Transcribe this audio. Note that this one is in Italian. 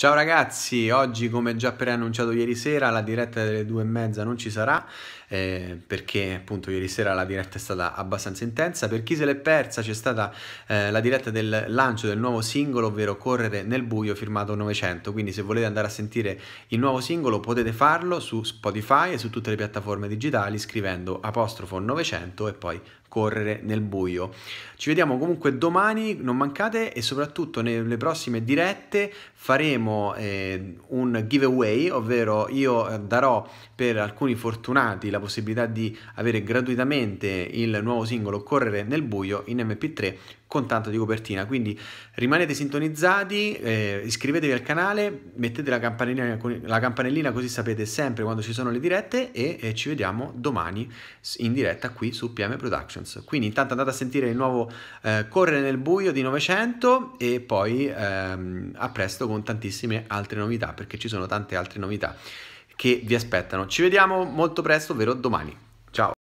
Ciao ragazzi, oggi come già preannunciato ieri sera la diretta delle due e mezza non ci sarà eh, perché appunto ieri sera la diretta è stata abbastanza intensa. Per chi se l'è persa c'è stata eh, la diretta del lancio del nuovo singolo, ovvero Correre nel buio firmato 900, quindi se volete andare a sentire il nuovo singolo potete farlo su Spotify e su tutte le piattaforme digitali scrivendo apostrofo 900 e poi correre nel buio. Ci vediamo comunque domani, non mancate e soprattutto nelle prossime dirette faremo eh, un giveaway, ovvero io eh, darò per alcuni fortunati la possibilità di avere gratuitamente il nuovo singolo Correre nel buio in MP3 con tanto di copertina. Quindi rimanete sintonizzati, eh, iscrivetevi al canale, mettete la campanellina, la campanellina, così sapete sempre quando ci sono le dirette e eh, ci vediamo domani in diretta qui su PM Production. Emotions. Quindi intanto andate a sentire il nuovo eh, Correre nel buio di 900 e poi ehm, a presto con tantissime altre novità perché ci sono tante altre novità che vi aspettano. Ci vediamo molto presto, ovvero domani. Ciao!